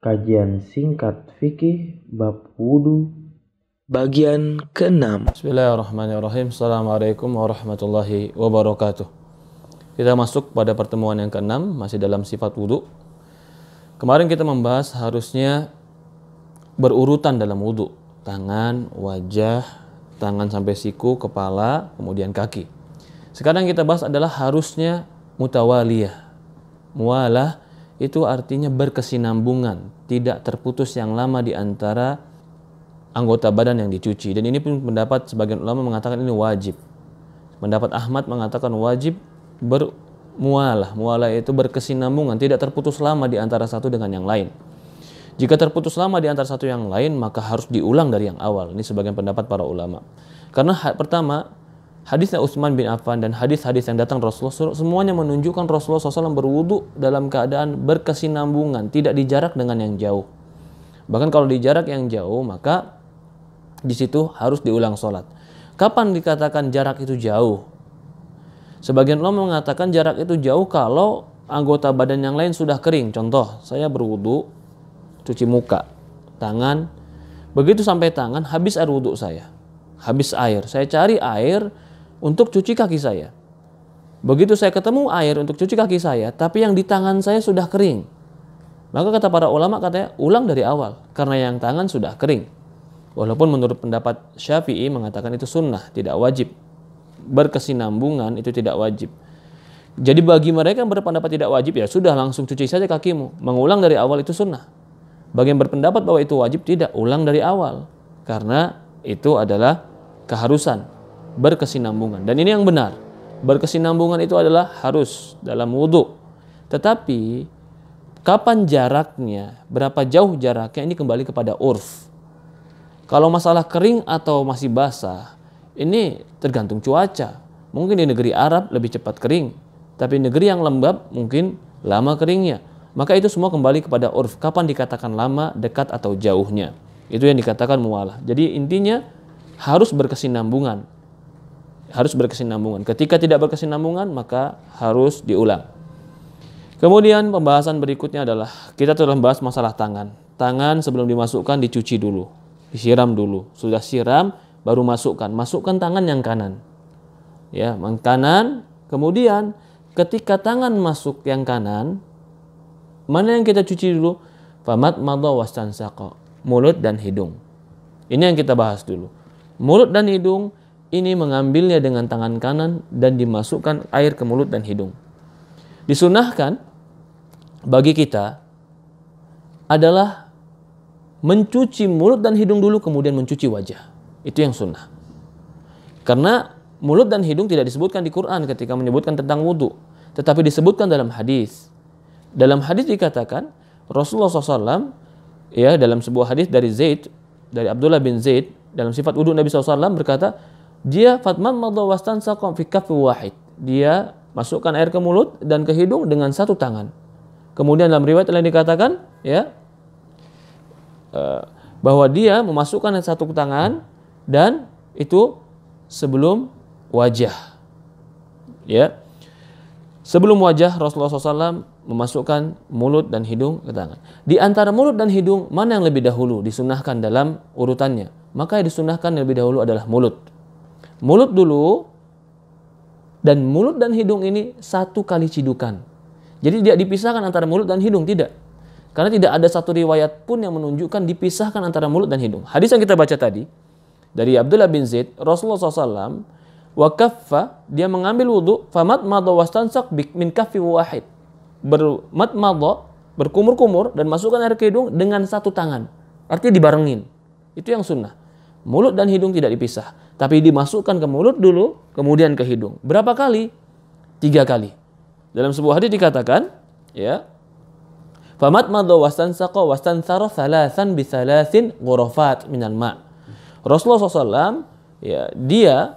Kajian singkat fikih bab wudu bagian ke-6. Bismillahirrahmanirrahim. Assalamualaikum warahmatullahi wabarakatuh. Kita masuk pada pertemuan yang ke-6 masih dalam sifat wudu. Kemarin kita membahas harusnya berurutan dalam wudu. Tangan, wajah, tangan sampai siku, kepala, kemudian kaki. Sekarang kita bahas adalah harusnya mutawaliyah. Mualah itu artinya berkesinambungan, tidak terputus yang lama di antara anggota badan yang dicuci. Dan ini pun pendapat sebagian ulama mengatakan ini wajib. Pendapat Ahmad mengatakan wajib bermualah. Mualah itu berkesinambungan, tidak terputus lama di antara satu dengan yang lain. Jika terputus lama di antara satu yang lain, maka harus diulang dari yang awal. Ini sebagian pendapat para ulama. Karena pertama, hadisnya Utsman bin Affan dan hadis-hadis yang datang Rasulullah semuanya menunjukkan Rasulullah SAW berwudu dalam keadaan berkesinambungan, tidak dijarak dengan yang jauh. Bahkan kalau dijarak yang jauh maka di situ harus diulang sholat. Kapan dikatakan jarak itu jauh? Sebagian ulama mengatakan jarak itu jauh kalau anggota badan yang lain sudah kering. Contoh, saya berwudu, cuci muka, tangan. Begitu sampai tangan, habis air wudhu saya. Habis air. Saya cari air, untuk cuci kaki saya. Begitu saya ketemu air untuk cuci kaki saya, tapi yang di tangan saya sudah kering. Maka kata para ulama katanya ulang dari awal karena yang tangan sudah kering. Walaupun menurut pendapat Syafi'i mengatakan itu sunnah, tidak wajib. Berkesinambungan itu tidak wajib. Jadi bagi mereka yang berpendapat tidak wajib ya sudah langsung cuci saja kakimu. Mengulang dari awal itu sunnah. Bagi yang berpendapat bahwa itu wajib tidak, ulang dari awal. Karena itu adalah keharusan berkesinambungan. Dan ini yang benar. Berkesinambungan itu adalah harus dalam wudhu. Tetapi kapan jaraknya, berapa jauh jaraknya ini kembali kepada urf. Kalau masalah kering atau masih basah, ini tergantung cuaca. Mungkin di negeri Arab lebih cepat kering, tapi negeri yang lembab mungkin lama keringnya. Maka itu semua kembali kepada urf. Kapan dikatakan lama, dekat atau jauhnya. Itu yang dikatakan mualah. Jadi intinya harus berkesinambungan harus berkesinambungan. Ketika tidak berkesinambungan, maka harus diulang. Kemudian pembahasan berikutnya adalah kita telah membahas masalah tangan. Tangan sebelum dimasukkan dicuci dulu, disiram dulu. Sudah siram baru masukkan. Masukkan tangan yang kanan. Ya, yang kanan. Kemudian ketika tangan masuk yang kanan, mana yang kita cuci dulu? Famat madha wastansaqo. Mulut dan hidung. Ini yang kita bahas dulu. Mulut dan hidung ini mengambilnya dengan tangan kanan dan dimasukkan air ke mulut dan hidung. Disunahkan bagi kita adalah mencuci mulut dan hidung dulu kemudian mencuci wajah. Itu yang sunnah. Karena mulut dan hidung tidak disebutkan di Quran ketika menyebutkan tentang wudhu. Tetapi disebutkan dalam hadis. Dalam hadis dikatakan Rasulullah SAW ya dalam sebuah hadis dari Zaid dari Abdullah bin Zaid dalam sifat wudhu Nabi SAW berkata dia fatman madha wastansaqa fi wahid. Dia masukkan air ke mulut dan ke hidung dengan satu tangan. Kemudian dalam riwayat lain dikatakan ya eh, bahwa dia memasukkan satu tangan dan itu sebelum wajah. Ya. Sebelum wajah Rasulullah SAW memasukkan mulut dan hidung ke tangan. Di antara mulut dan hidung mana yang lebih dahulu disunahkan dalam urutannya? Maka yang disunahkan lebih dahulu adalah mulut mulut dulu dan mulut dan hidung ini satu kali cidukan. Jadi tidak dipisahkan antara mulut dan hidung, tidak. Karena tidak ada satu riwayat pun yang menunjukkan dipisahkan antara mulut dan hidung. Hadis yang kita baca tadi dari Abdullah bin Zaid, Rasulullah SAW wakaffa dia mengambil wudhu famat madha wastansak min kafi wahid bermat madha berkumur-kumur dan masukkan air ke hidung dengan satu tangan artinya dibarengin itu yang sunnah mulut dan hidung tidak dipisah tapi dimasukkan ke mulut dulu, kemudian ke hidung. Berapa kali? Tiga kali. Dalam sebuah hadis dikatakan, ya, famat madu wasan sako wasan saro salasan bisalasin gurofat minan ma. Rasulullah SAW, ya, dia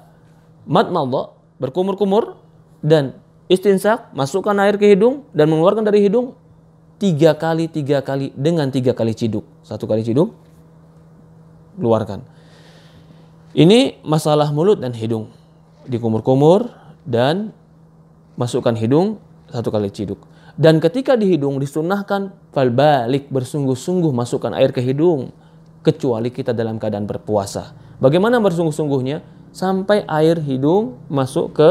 mat madu berkumur-kumur dan istinsak masukkan air ke hidung dan mengeluarkan dari hidung tiga kali tiga kali dengan tiga kali ciduk satu kali ciduk keluarkan ini masalah mulut dan hidung. Dikumur-kumur dan masukkan hidung satu kali ciduk. Dan ketika dihidung disunahkan fal balik bersungguh-sungguh masukkan air ke hidung kecuali kita dalam keadaan berpuasa. Bagaimana bersungguh-sungguhnya? Sampai air hidung masuk ke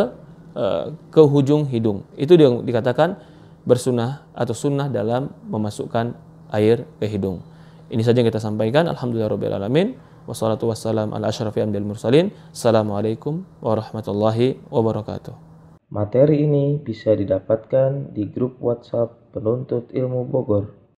uh, ke hujung hidung. Itu yang dikatakan bersunah atau sunnah dalam memasukkan air ke hidung. Ini saja yang kita sampaikan. Alhamdulillah Rabbil Alamin wassalatu wassalam ala asyrafi amdil mursalin. Assalamualaikum warahmatullahi wabarakatuh. Materi ini bisa didapatkan di grup WhatsApp penuntut ilmu Bogor.